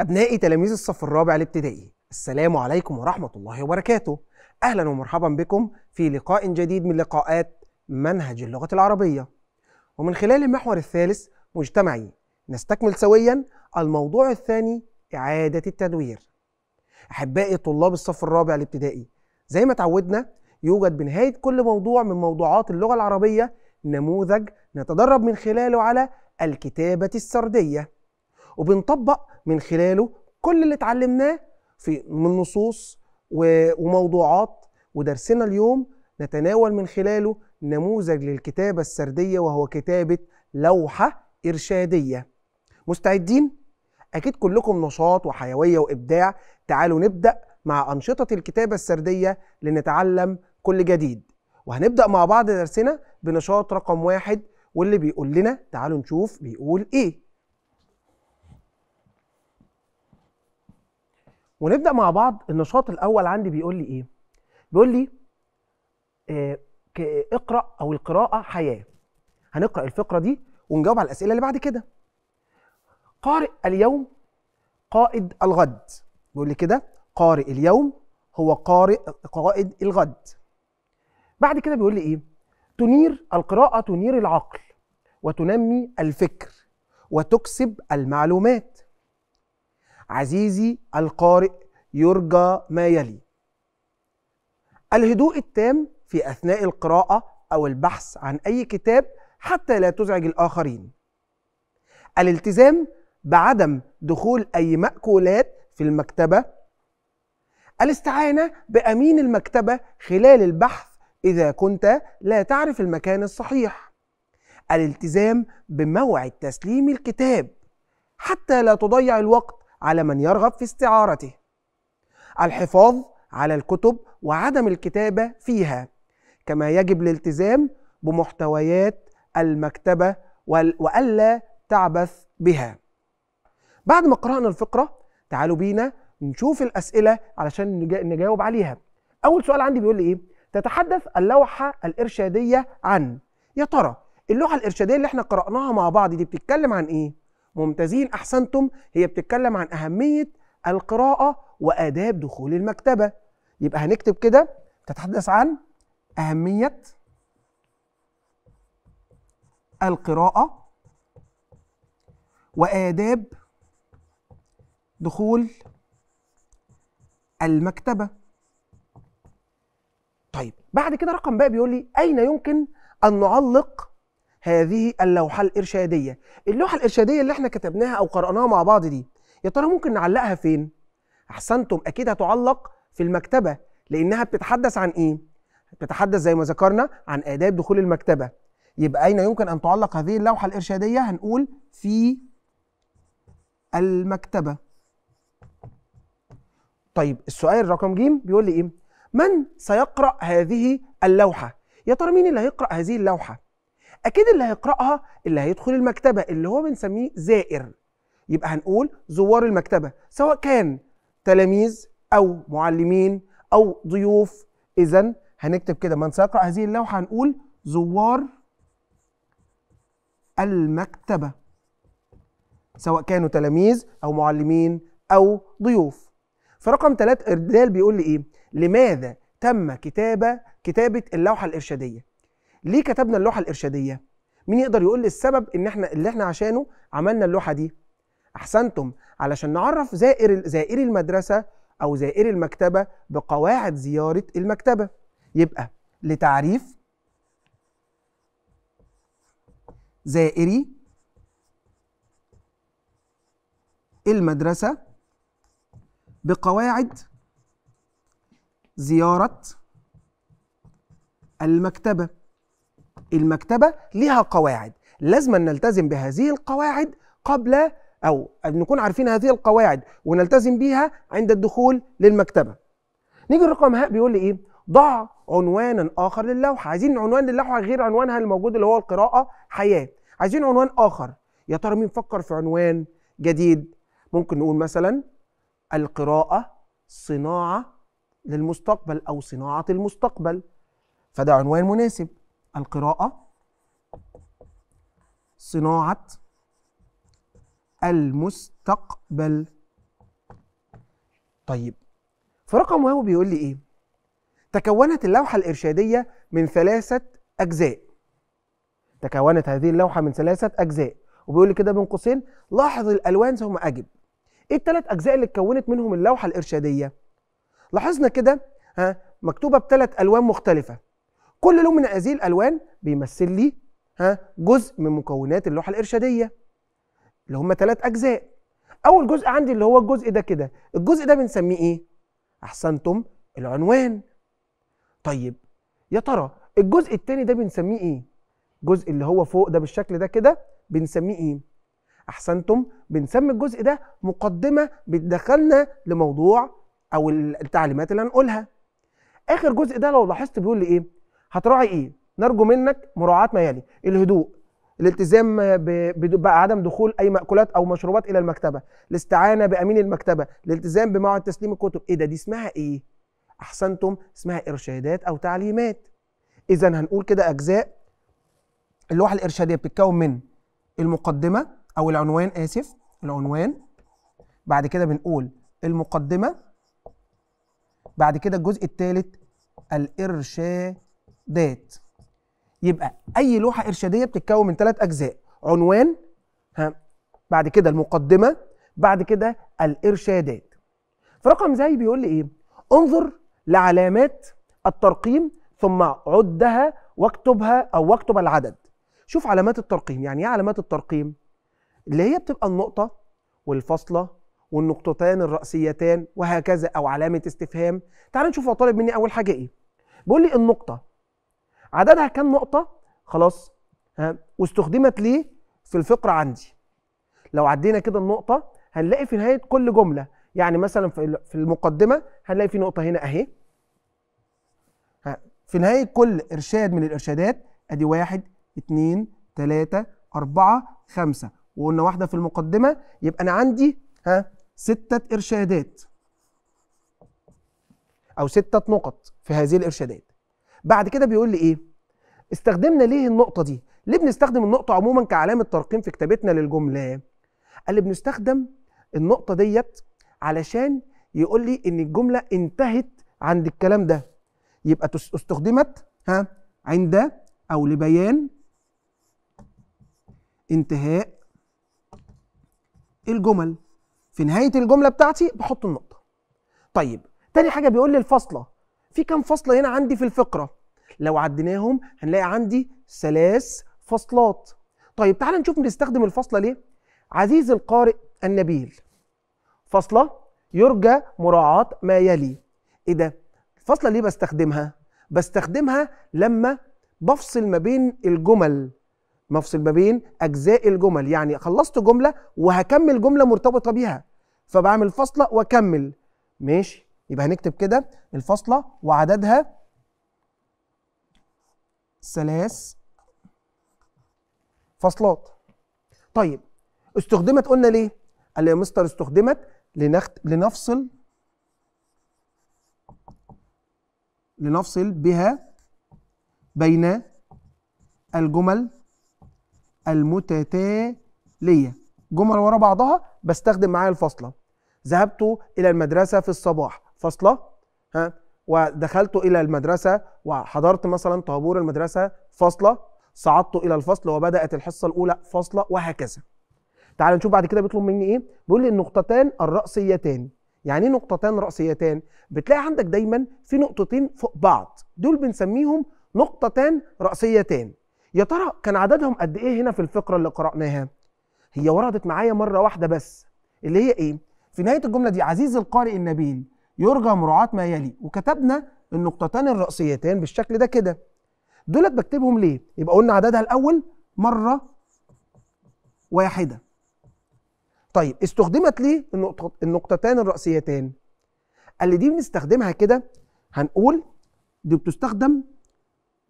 أبنائي تلاميذ الصف الرابع الابتدائي السلام عليكم ورحمة الله وبركاته أهلا ومرحبا بكم في لقاء جديد من لقاءات منهج اللغة العربية ومن خلال المحور الثالث مجتمعي نستكمل سويا الموضوع الثاني إعادة التدوير أحبائي طلاب الصف الرابع الابتدائي زي ما تعودنا يوجد بنهاية كل موضوع من موضوعات اللغة العربية نموذج نتدرب من خلاله على الكتابة السردية وبنطبق من خلاله كل اللي اتعلمناه في من نصوص وموضوعات ودرسنا اليوم نتناول من خلاله نموذج للكتابة السردية وهو كتابة لوحة إرشادية مستعدين؟ أكيد كلكم نشاط وحيوية وإبداع تعالوا نبدأ مع أنشطة الكتابة السردية لنتعلم كل جديد وهنبدأ مع بعض درسنا بنشاط رقم واحد واللي بيقول لنا تعالوا نشوف بيقول إيه ونبدا مع بعض النشاط الاول عندي بيقول لي ايه بيقول لي إيه اقرا او القراءه حياه هنقرا الفقره دي ونجاوب على الاسئله اللي بعد كده قارئ اليوم قائد الغد بيقول لي كده قارئ اليوم هو قارئ قائد الغد بعد كده بيقول لي ايه تنير القراءه تنير العقل وتنمي الفكر وتكسب المعلومات عزيزي القارئ يرجى ما يلي الهدوء التام في اثناء القراءه او البحث عن اي كتاب حتى لا تزعج الاخرين الالتزام بعدم دخول اي ماكولات في المكتبه الاستعانه بامين المكتبه خلال البحث اذا كنت لا تعرف المكان الصحيح الالتزام بموعد تسليم الكتاب حتى لا تضيع الوقت على من يرغب في استعارته الحفاظ على الكتب وعدم الكتابة فيها كما يجب الالتزام بمحتويات المكتبة وألا تعبث بها بعد ما قرأنا الفقرة تعالوا بينا نشوف الأسئلة علشان نجاوب عليها أول سؤال عندي بيقول لي إيه تتحدث اللوحة الإرشادية عن يا ترى اللوحة الإرشادية اللي احنا قرأناها مع بعض دي بتتكلم عن إيه ممتازين احسنتم هي بتتكلم عن اهميه القراءه واداب دخول المكتبه يبقى هنكتب كده تتحدث عن اهميه القراءه واداب دخول المكتبه طيب بعد كده رقم بقى بيقول لي اين يمكن ان نعلق هذه اللوحة الإرشادية اللوحة الإرشادية اللي احنا كتبناها أو قرأناها مع بعض دي يا ترى ممكن نعلقها فين؟ أحسنتم أكيد هتعلق في المكتبة لأنها بتتحدث عن إيه؟ بتتحدث زي ما ذكرنا عن آداب دخول المكتبة يبقى أين يمكن أن تعلق هذه اللوحة الإرشادية؟ هنقول في المكتبة طيب السؤال رقم ج بيقول لي إيه؟ من سيقرأ هذه اللوحة؟ يا ترى مين اللي هيقرأ هذه اللوحة؟ اكيد اللي هيقراها اللي هيدخل المكتبه اللي هو بنسميه زائر يبقى هنقول زوار المكتبه سواء كان تلاميذ او معلمين او ضيوف اذا هنكتب كده من سيقرا هذه اللوحه هنقول زوار المكتبه سواء كانوا تلاميذ او معلمين او ضيوف فرقم ثلاث إردال بيقول لي إيه؟ لماذا تم كتابة كتابة اللوحة الإرشادية؟ ليه كتبنا اللوحه الارشاديه مين يقدر يقول لي السبب ان احنا اللي احنا عشانه عملنا اللوحه دي احسنتم علشان نعرف زائر زائري المدرسه او زائري المكتبه بقواعد زياره المكتبه يبقى لتعريف زائري المدرسه بقواعد زياره المكتبه المكتبة لها قواعد لازم نلتزم بهذه القواعد قبل أو نكون عارفين هذه القواعد ونلتزم بيها عند الدخول للمكتبة نيجي الرقم هاء بيقول لي إيه ضع عنوانا آخر للوحة عايزين عنوان للوحة غير عنوانها الموجود اللي هو القراءة حياة عايزين عنوان آخر يا ترى مين فكر في عنوان جديد ممكن نقول مثلا القراءة صناعة للمستقبل أو صناعة المستقبل فده عنوان مناسب القراءة صناعة المستقبل طيب في رقم واو بيقول لي ايه تكونت اللوحة الإرشادية من ثلاثة أجزاء تكونت هذه اللوحة من ثلاثة أجزاء وبيقول لي كده بين قوسين لاحظ الألوان ثم أجب ايه الثلاث أجزاء اللي اتكونت منهم اللوحة الإرشادية لاحظنا كده ها مكتوبة بثلاث ألوان مختلفة كل لون من هذه الالوان بيمثل لي ها جزء من مكونات اللوحه الارشاديه اللي هم ثلاث اجزاء اول جزء عندي اللي هو الجزء ده كده الجزء ده بنسميه ايه احسنتم العنوان طيب يا ترى الجزء الثاني ده بنسميه ايه الجزء اللي هو فوق ده بالشكل ده كده بنسميه ايه احسنتم بنسمي الجزء ده مقدمه بتدخلنا لموضوع او التعليمات اللي هنقولها اخر جزء ده لو لاحظت بيقول لي ايه هتراعي ايه نرجو منك مراعاه ما يلي الهدوء الالتزام بعدم دخول اي ماكولات او مشروبات الى المكتبه الاستعانه بامين المكتبه الالتزام بموعد تسليم الكتب ايه ده دي اسمها ايه احسنتم اسمها ارشادات او تعليمات اذا هنقول كده اجزاء اللوحه الارشاديه بتتكون من المقدمه او العنوان اسف العنوان بعد كده بنقول المقدمه بعد كده الجزء الثالث الارشادات ذات يبقى اي لوحه ارشاديه بتتكون من ثلاث اجزاء عنوان ها بعد كده المقدمه بعد كده الارشادات فرقم زي بيقول لي ايه انظر لعلامات الترقيم ثم عدها واكتبها او واكتب العدد شوف علامات الترقيم يعني ايه علامات الترقيم اللي هي بتبقى النقطه والفاصله والنقطتان الرأسيتان وهكذا او علامه استفهام تعال نشوف هو طالب مني اول حاجه ايه بيقول لي النقطه عددها كام نقطة خلاص ها واستخدمت ليه في الفقرة عندي لو عدينا كده النقطة هنلاقي في نهاية كل جملة يعني مثلا في المقدمة هنلاقي في نقطة هنا أهي ها في نهاية كل إرشاد من الإرشادات أدي واحد اتنين تلاتة أربعة خمسة وقلنا واحدة في المقدمة يبقى أنا عندي ها ستة إرشادات أو ستة نقط في هذه الإرشادات بعد كده بيقول لي ايه استخدمنا ليه النقطه دي ليه بنستخدم النقطه عموما كعلامه ترقيم في كتابتنا للجمله قال لي بنستخدم النقطه ديت علشان يقول لي ان الجمله انتهت عند الكلام ده يبقى استخدمت ها عند او لبيان انتهاء الجمل في نهايه الجمله بتاعتي بحط النقطه طيب تاني حاجه بيقول لي الفاصله في كام فصل هنا عندي في الفقرة لو عديناهم هنلاقي عندي ثلاث فصلات طيب تعال نشوف بنستخدم الفصلة ليه عزيز القارئ النبيل فصلة يرجى مراعاة ما يلي ايه ده الفصلة ليه بستخدمها بستخدمها لما بفصل ما بين الجمل بفصل ما بين اجزاء الجمل يعني خلصت جملة وهكمل جملة مرتبطة بيها فبعمل فصلة واكمل ماشي يبقى هنكتب كده الفاصله وعددها ثلاث فاصلات طيب استخدمت قلنا ليه قال لي يا مستر استخدمت لنخت... لنفصل لنفصل بها بين الجمل المتتاليه جمل ورا بعضها بستخدم معايا الفاصله ذهبت الى المدرسه في الصباح فاصله ها ودخلت الى المدرسه وحضرت مثلا طابور المدرسه فاصله صعدت الى الفصل وبدات الحصه الاولى فاصله وهكذا تعال نشوف بعد كده بيطلب مني ايه بيقول لي النقطتان الرأسيتان يعني ايه نقطتان رأسيتان بتلاقي عندك دايما في نقطتين فوق بعض دول بنسميهم نقطتان رأسيتان يا ترى كان عددهم قد ايه هنا في الفقره اللي قراناها هي وردت معايا مره واحده بس اللي هي ايه في نهايه الجمله دي عزيزي القارئ النبيل يرجى مراعاة ما يلي وكتبنا النقطتان الرأسيتين بالشكل ده كده دولت بكتبهم ليه يبقى قلنا عددها الأول مرة واحدة طيب استخدمت ليه النقطتان قال اللي دي بنستخدمها كده هنقول دي بتستخدم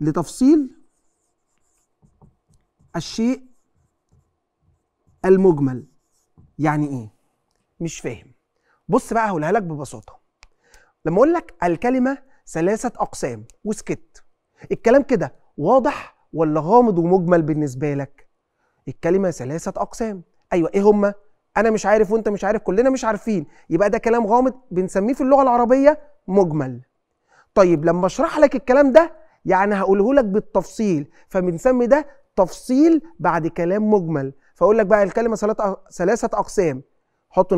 لتفصيل الشيء المجمل يعني ايه مش فاهم بص بقى هقولها لك ببساطه لما اقول لك الكلمه ثلاثه اقسام وسكت الكلام كده واضح ولا غامض ومجمل بالنسبه لك الكلمه ثلاثه اقسام ايوه ايه هما انا مش عارف وانت مش عارف كلنا مش عارفين يبقى ده كلام غامض بنسميه في اللغه العربيه مجمل طيب لما اشرح لك الكلام ده يعني هقوله لك بالتفصيل فبنسمي ده تفصيل بعد كلام مجمل فاقول لك بقى الكلمه ثلاثه اقسام حط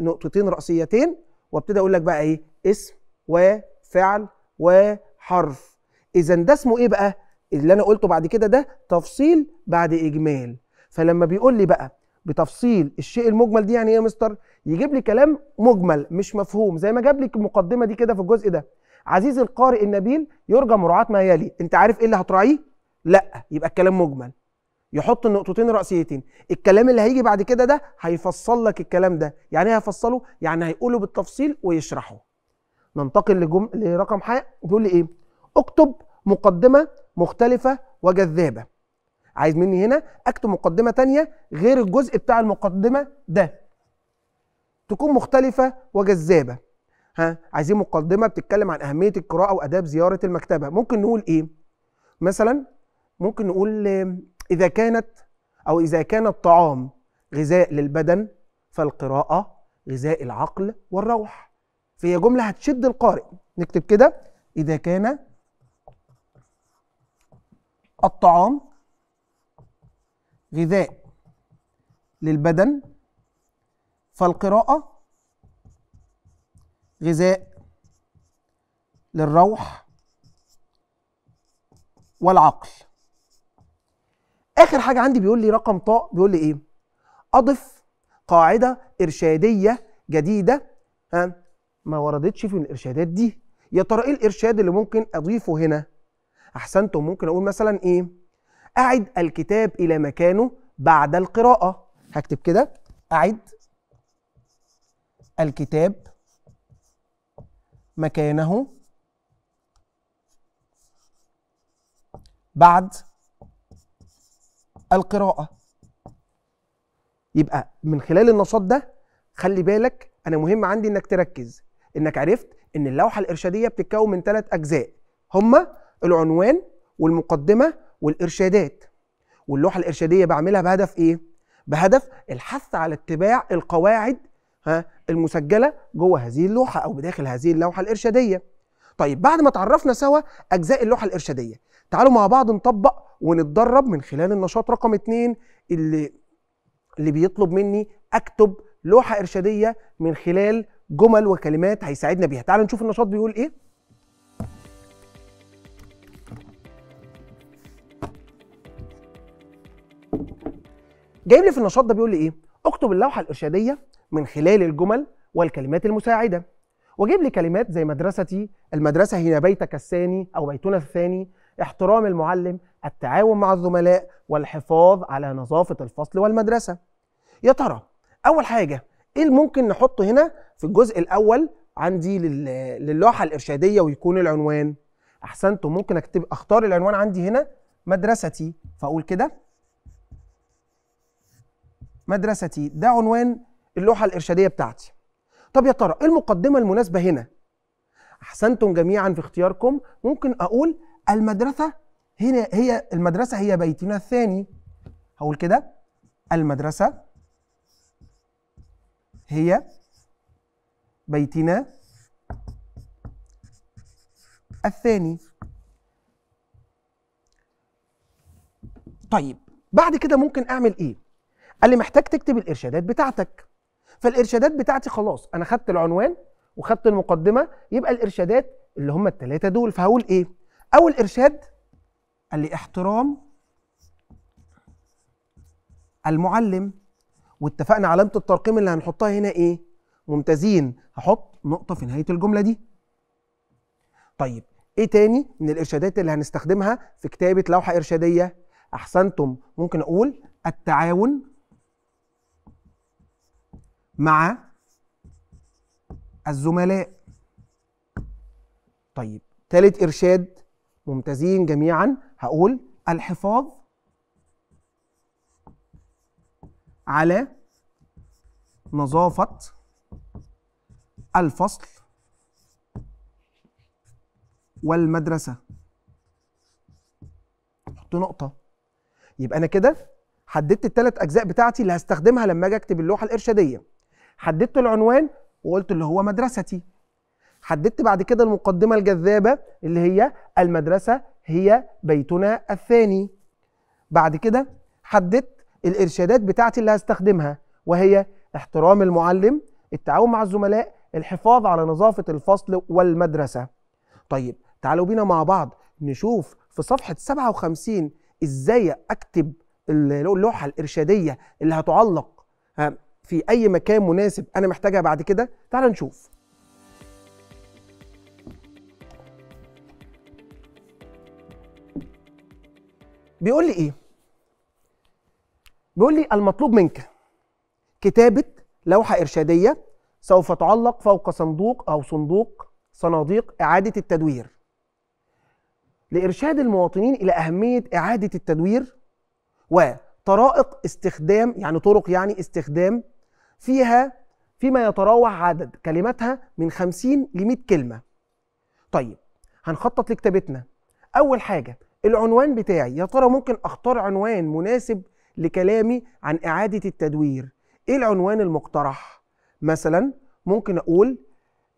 نقطتين راسيتين وابتدي اقول لك بقى ايه اسم وفعل وحرف اذا ده اسمه ايه بقى اللي انا قلته بعد كده ده تفصيل بعد اجمال فلما بيقول لي بقى بتفصيل الشيء المجمل دي يعني ايه يا مستر يجيب لي كلام مجمل مش مفهوم زي ما جاب لي المقدمه دي كده في الجزء ده عزيزي القارئ النبيل يرجى مراعاه ما يلي انت عارف ايه اللي هتراعيه لا يبقى الكلام مجمل يحط النقطتين الرئيسيتين الكلام اللي هيجي بعد كده ده هيفصل لك الكلام ده يعني ايه هيفصله يعني هيقوله بالتفصيل ويشرحه ننتقل لجم... لرقم حاء بيقول لي ايه اكتب مقدمه مختلفه وجذابه عايز مني هنا اكتب مقدمه تانية غير الجزء بتاع المقدمه ده تكون مختلفه وجذابه ها عايزين مقدمه بتتكلم عن اهميه القراءه واداب زياره المكتبه ممكن نقول ايه مثلا ممكن نقول اذا كانت او اذا كان الطعام غذاء للبدن فالقراءه غذاء العقل والروح فهي جملة هتشد القارئ نكتب كده إذا كان الطعام غذاء للبدن فالقراءة غذاء للروح والعقل آخر حاجة عندي بيقول لي رقم طاء بيقول لي إيه أضف قاعدة إرشادية جديدة ها ما وردتش في الارشادات دي يا ترى ايه الارشاد اللي ممكن اضيفه هنا احسنتم ممكن اقول مثلا ايه اعد الكتاب الى مكانه بعد القراءه هكتب كده اعد الكتاب مكانه بعد القراءه يبقى من خلال النشاط ده خلي بالك انا مهم عندي انك تركز انك عرفت ان اللوحه الارشاديه بتتكون من ثلاث اجزاء هما العنوان والمقدمه والارشادات واللوحه الارشاديه بعملها بهدف ايه بهدف الحث على اتباع القواعد ها المسجله جوه هذه اللوحه او بداخل هذه اللوحه الارشاديه طيب بعد ما تعرفنا سوا اجزاء اللوحه الارشاديه تعالوا مع بعض نطبق ونتدرب من خلال النشاط رقم اتنين اللي اللي بيطلب مني اكتب لوحه ارشاديه من خلال جمل وكلمات هيساعدنا بيها تعالوا نشوف النشاط بيقول ايه جايب لي في النشاط ده بيقول لي ايه اكتب اللوحه الارشاديه من خلال الجمل والكلمات المساعده وجيب لي كلمات زي مدرستي المدرسه هي بيتك الثاني او بيتنا الثاني احترام المعلم التعاون مع الزملاء والحفاظ على نظافه الفصل والمدرسه يا ترى اول حاجه ايه ممكن نحطه هنا في الجزء الاول عندي للوحه الارشاديه ويكون العنوان احسنتم ممكن اكتب اختار العنوان عندي هنا مدرستي فاقول كده مدرستي ده عنوان اللوحه الارشاديه بتاعتي طب يا ترى ايه المقدمه المناسبه هنا احسنتم جميعا في اختياركم ممكن اقول المدرسه هنا هي المدرسه هي بيتنا الثاني هقول كده المدرسه هي بيتنا الثاني طيب بعد كده ممكن اعمل ايه قال لي محتاج تكتب الارشادات بتاعتك فالارشادات بتاعتي خلاص انا خدت العنوان وخدت المقدمه يبقى الارشادات اللي هم الثلاثه دول فهقول ايه اول ارشاد قال لي احترام المعلم واتفقنا علامه الترقيم اللي هنحطها هنا ايه ممتازين هحط نقطه في نهايه الجمله دي طيب ايه تاني من الارشادات اللي هنستخدمها في كتابه لوحه ارشاديه احسنتم ممكن اقول التعاون مع الزملاء طيب تالت ارشاد ممتازين جميعا هقول الحفاظ على نظافه الفصل والمدرسة حط نقطة يبقى أنا كده حددت الثلاث أجزاء بتاعتي اللي هستخدمها لما أجي أكتب اللوحة الإرشادية حددت العنوان وقلت اللي هو مدرستي حددت بعد كده المقدمة الجذابة اللي هي المدرسة هي بيتنا الثاني بعد كده حددت الإرشادات بتاعتي اللي هستخدمها وهي احترام المعلم التعاون مع الزملاء الحفاظ على نظافة الفصل والمدرسة طيب تعالوا بينا مع بعض نشوف في صفحة 57 ازاي اكتب اللوحة الارشادية اللي هتعلق آه، في اي مكان مناسب انا محتاجها بعد كده تعال نشوف بيقول لي ايه بيقول لي المطلوب منك كتابة لوحة إرشادية سوف تعلق فوق صندوق أو صندوق صناديق إعادة التدوير لإرشاد المواطنين إلى أهمية إعادة التدوير وطرائق استخدام يعني طرق يعني استخدام فيها فيما يتراوح عدد كلماتها من 50 ل 100 كلمة طيب هنخطط لكتابتنا أول حاجة العنوان بتاعي يا ترى ممكن أختار عنوان مناسب لكلامي عن إعادة التدوير إيه العنوان المقترح مثلا ممكن اقول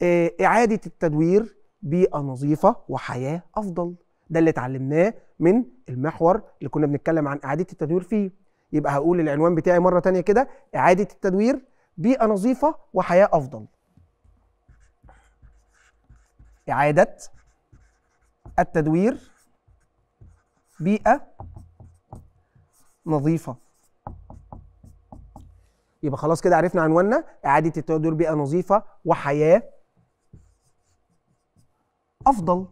آه، اعاده التدوير بيئه نظيفه وحياه افضل ده اللي اتعلمناه من المحور اللي كنا بنتكلم عن اعاده التدوير فيه يبقى هقول العنوان بتاعي مره تانية كده اعاده التدوير بيئه نظيفه وحياه افضل اعاده التدوير بيئه نظيفه يبقى خلاص كده عرفنا عنواننا اعاده التدوير بيئه نظيفه وحياه افضل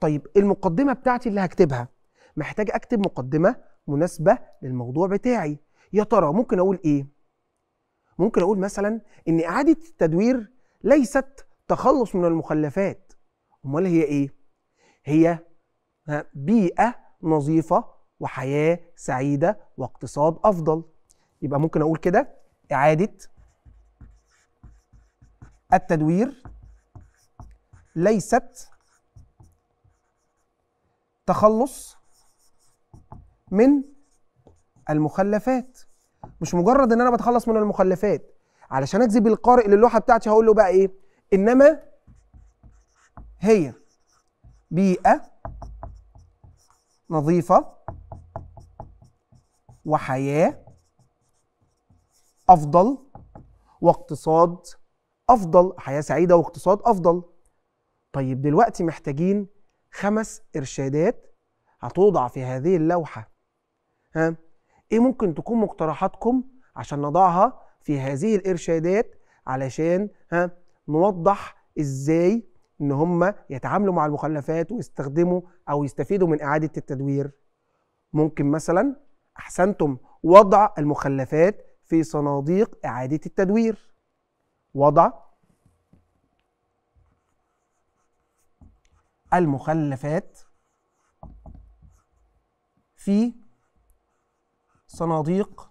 طيب المقدمه بتاعتي اللي هكتبها محتاج اكتب مقدمه مناسبه للموضوع بتاعي يا ترى ممكن اقول ايه ممكن اقول مثلا ان اعاده التدوير ليست تخلص من المخلفات امال هي ايه هي بيئه نظيفه وحياه سعيده واقتصاد افضل يبقى ممكن اقول كده اعاده التدوير ليست تخلص من المخلفات مش مجرد ان انا بتخلص من المخلفات علشان اجذب القارئ للوحه بتاعتي هقول له بقى ايه انما هي بيئه نظيفه وحياه افضل واقتصاد افضل حياه سعيده واقتصاد افضل طيب دلوقتي محتاجين خمس ارشادات هتوضع في هذه اللوحه ها ايه ممكن تكون مقترحاتكم عشان نضعها في هذه الارشادات علشان ها نوضح ازاي ان هم يتعاملوا مع المخلفات ويستخدموا او يستفيدوا من اعاده التدوير ممكن مثلا احسنتم وضع المخلفات في صناديق إعادة التدوير وضع المخلفات في صناديق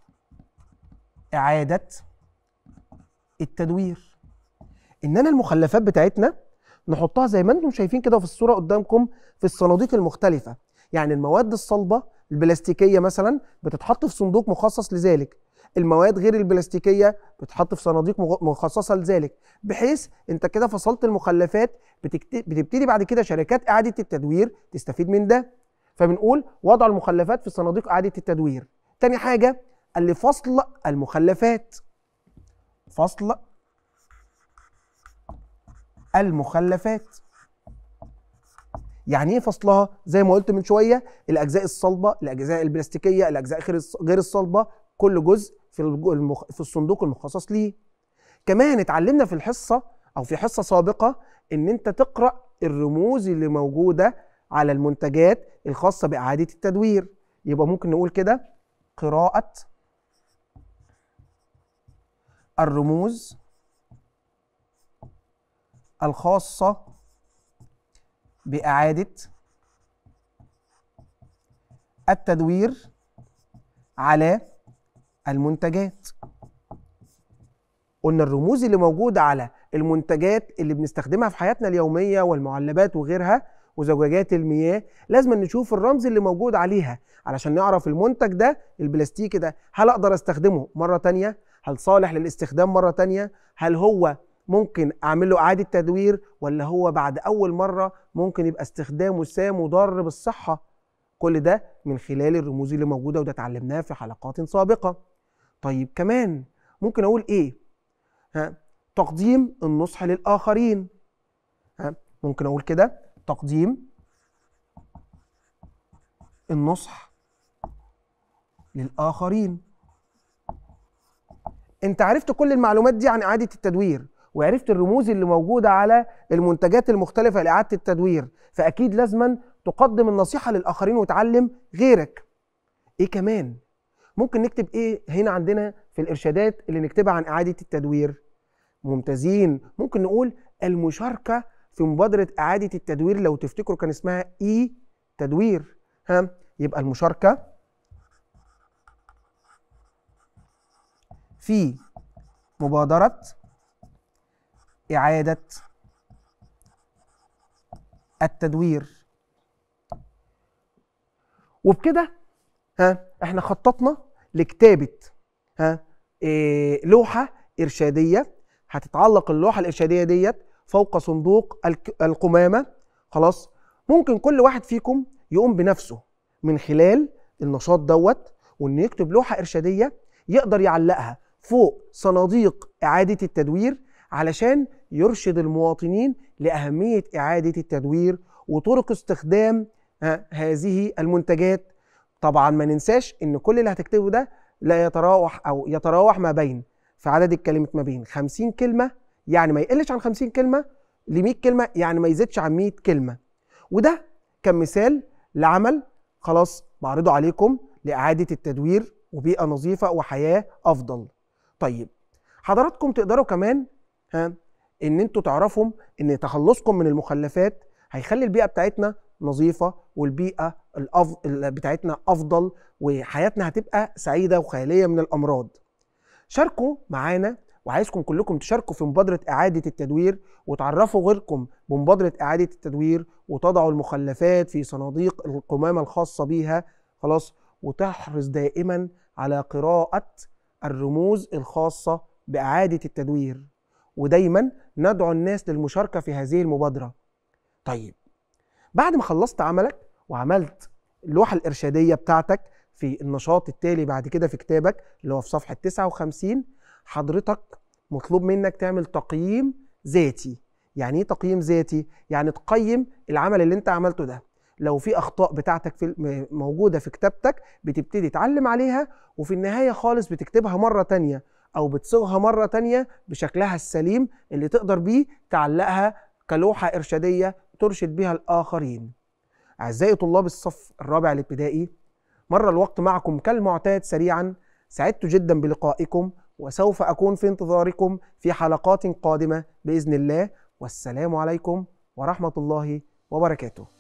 إعادة التدوير إننا المخلفات بتاعتنا نحطها زي ما انتم شايفين كده في الصورة قدامكم في الصناديق المختلفة يعني المواد الصلبة البلاستيكية مثلا بتتحط في صندوق مخصص لذلك المواد غير البلاستيكيه بتتحط في صناديق مخصصه لذلك بحيث انت كده فصلت المخلفات بتبتدي بعد كده شركات اعاده التدوير تستفيد من ده فبنقول وضع المخلفات في صناديق اعاده التدوير تاني حاجه قال لي فصل المخلفات فصل المخلفات يعني ايه فصلها زي ما قلت من شويه الاجزاء الصلبه الاجزاء البلاستيكيه الاجزاء غير الصلبه كل جزء في المخ... في الصندوق المخصص ليه كمان اتعلمنا في الحصه او في حصه سابقه ان انت تقرا الرموز اللي موجوده على المنتجات الخاصه باعاده التدوير يبقى ممكن نقول كده قراءه الرموز الخاصه باعاده التدوير على المنتجات قلنا الرموز اللي موجودة على المنتجات اللي بنستخدمها في حياتنا اليومية والمعلبات وغيرها وزجاجات المياه لازم نشوف الرمز اللي موجود عليها علشان نعرف المنتج ده البلاستيك ده هل أقدر أستخدمه مرة تانية هل صالح للاستخدام مرة تانية هل هو ممكن أعمل له إعادة تدوير ولا هو بعد أول مرة ممكن يبقى استخدامه سام وضار بالصحة كل ده من خلال الرموز اللي موجودة وده اتعلمناه في حلقات سابقة طيب كمان ممكن اقول ايه ها تقديم النصح للاخرين ها ممكن اقول كده تقديم النصح للاخرين انت عرفت كل المعلومات دي عن اعاده التدوير وعرفت الرموز اللي موجوده على المنتجات المختلفه لاعاده التدوير فاكيد لازما تقدم النصيحه للاخرين وتعلم غيرك ايه كمان ممكن نكتب ايه هنا عندنا في الارشادات اللي نكتبها عن اعاده التدوير ممتازين ممكن نقول المشاركه في مبادره اعاده التدوير لو تفتكروا كان اسمها اي تدوير ها يبقى المشاركه في مبادره اعاده التدوير وبكده ها احنا خططنا لكتابه ها إيه لوحه ارشاديه هتتعلق اللوحه الارشاديه ديت فوق صندوق القمامه خلاص ممكن كل واحد فيكم يقوم بنفسه من خلال النشاط دوت وانه يكتب لوحه ارشاديه يقدر يعلقها فوق صناديق اعاده التدوير علشان يرشد المواطنين لاهميه اعاده التدوير وطرق استخدام هذه المنتجات طبعا ما ننساش ان كل اللي هتكتبه ده لا يتراوح او يتراوح ما بين في عدد الكلمات ما بين 50 كلمه يعني ما يقلش عن 50 كلمه ل 100 كلمه يعني ما يزيدش عن 100 كلمه وده كان مثال لعمل خلاص بعرضه عليكم لاعاده التدوير وبيئه نظيفه وحياه افضل طيب حضراتكم تقدروا كمان ها ان انتوا تعرفوا ان تخلصكم من المخلفات هيخلي البيئه بتاعتنا نظيفه والبيئه الأفضل بتاعتنا افضل وحياتنا هتبقى سعيده وخاليه من الامراض شاركوا معانا وعايزكم كلكم تشاركوا في مبادره اعاده التدوير وتعرفوا غيركم بمبادره اعاده التدوير وتضعوا المخلفات في صناديق القمامه الخاصه بيها خلاص وتحرص دائما على قراءه الرموز الخاصه باعاده التدوير ودايما ندعو الناس للمشاركه في هذه المبادره طيب بعد ما خلصت عملك وعملت اللوحه الارشاديه بتاعتك في النشاط التالي بعد كده في كتابك اللي هو في صفحه 59 حضرتك مطلوب منك تعمل تقييم ذاتي يعني ايه تقييم ذاتي يعني تقيم العمل اللي انت عملته ده لو في اخطاء بتاعتك في موجوده في كتابتك بتبتدي تعلم عليها وفي النهايه خالص بتكتبها مره تانية او بتصيغها مره تانية بشكلها السليم اللي تقدر بيه تعلقها كلوحه ارشاديه ترشد بيها الاخرين أعزائي طلاب الصف الرابع الابتدائي مر الوقت معكم كالمعتاد سريعا سعدت جدا بلقائكم وسوف أكون في انتظاركم في حلقات قادمة بإذن الله والسلام عليكم ورحمة الله وبركاته